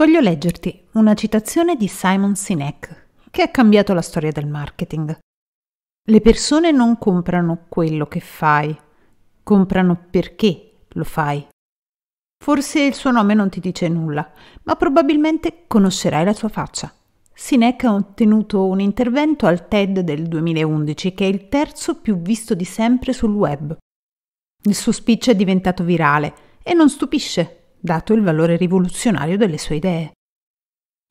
Voglio leggerti una citazione di Simon Sinek, che ha cambiato la storia del marketing. Le persone non comprano quello che fai, comprano perché lo fai. Forse il suo nome non ti dice nulla, ma probabilmente conoscerai la sua faccia. Sinek ha ottenuto un intervento al TED del 2011, che è il terzo più visto di sempre sul web. Il suo speech è diventato virale e non stupisce dato il valore rivoluzionario delle sue idee.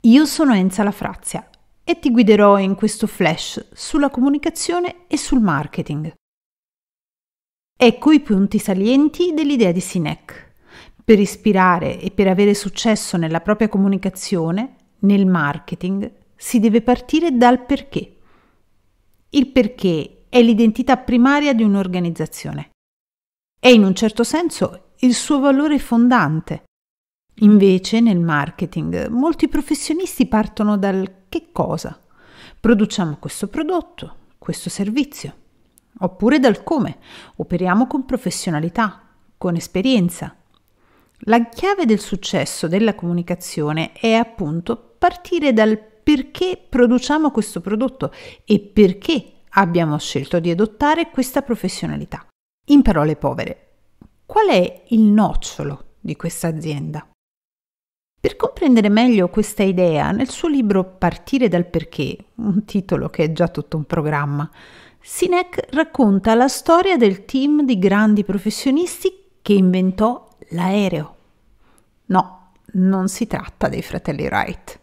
Io sono Enza Lafrazia e ti guiderò in questo flash sulla comunicazione e sul marketing. Ecco i punti salienti dell'idea di Sinek. Per ispirare e per avere successo nella propria comunicazione, nel marketing, si deve partire dal perché. Il perché è l'identità primaria di un'organizzazione. È in un certo senso il suo valore fondante. Invece nel marketing molti professionisti partono dal che cosa? Produciamo questo prodotto, questo servizio, oppure dal come, operiamo con professionalità, con esperienza. La chiave del successo della comunicazione è appunto partire dal perché produciamo questo prodotto e perché abbiamo scelto di adottare questa professionalità. In parole povere, qual è il nocciolo di questa azienda. Per comprendere meglio questa idea, nel suo libro Partire dal perché, un titolo che è già tutto un programma, Sinek racconta la storia del team di grandi professionisti che inventò l'aereo. No, non si tratta dei fratelli Wright.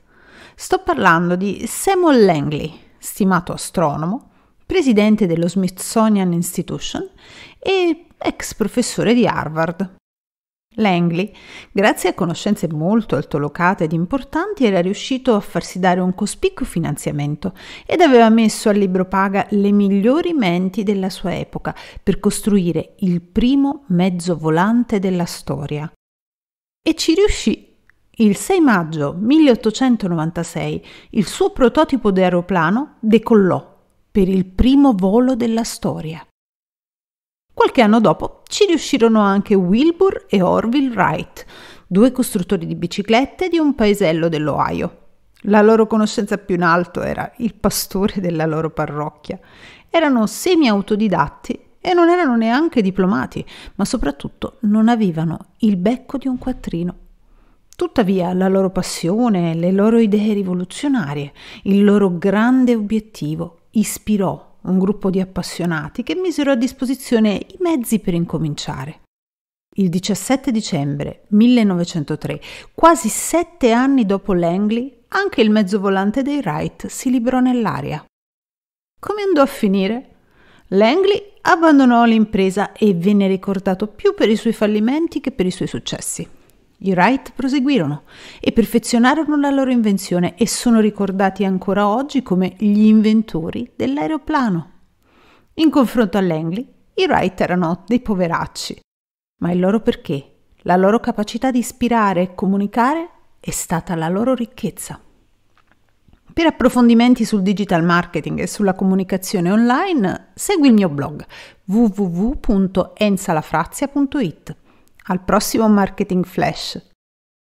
Sto parlando di Samuel Langley, stimato astronomo, presidente dello Smithsonian Institution e ex professore di Harvard. Langley, grazie a conoscenze molto altolocate ed importanti, era riuscito a farsi dare un cospicuo finanziamento ed aveva messo a libro paga le migliori menti della sua epoca per costruire il primo mezzo volante della storia. E ci riuscì. Il 6 maggio 1896 il suo prototipo di aeroplano decollò per il primo volo della storia. Qualche anno dopo ci riuscirono anche Wilbur e Orville Wright, due costruttori di biciclette di un paesello dell'Ohio. La loro conoscenza più in alto era il pastore della loro parrocchia. Erano semi-autodidatti e non erano neanche diplomati, ma soprattutto non avevano il becco di un quattrino. Tuttavia la loro passione, le loro idee rivoluzionarie, il loro grande obiettivo ispirò un gruppo di appassionati che misero a disposizione i mezzi per incominciare. Il 17 dicembre 1903, quasi sette anni dopo Langley, anche il mezzo volante dei Wright si librò nell'aria. Come andò a finire? Langley abbandonò l'impresa e venne ricordato più per i suoi fallimenti che per i suoi successi. Gli Wright proseguirono e perfezionarono la loro invenzione e sono ricordati ancora oggi come gli inventori dell'aeroplano. In confronto a Langley, i Wright erano dei poveracci, ma il loro perché, la loro capacità di ispirare e comunicare è stata la loro ricchezza. Per approfondimenti sul digital marketing e sulla comunicazione online, segui il mio blog www.ensalafrazia.it. Al prossimo Marketing Flash!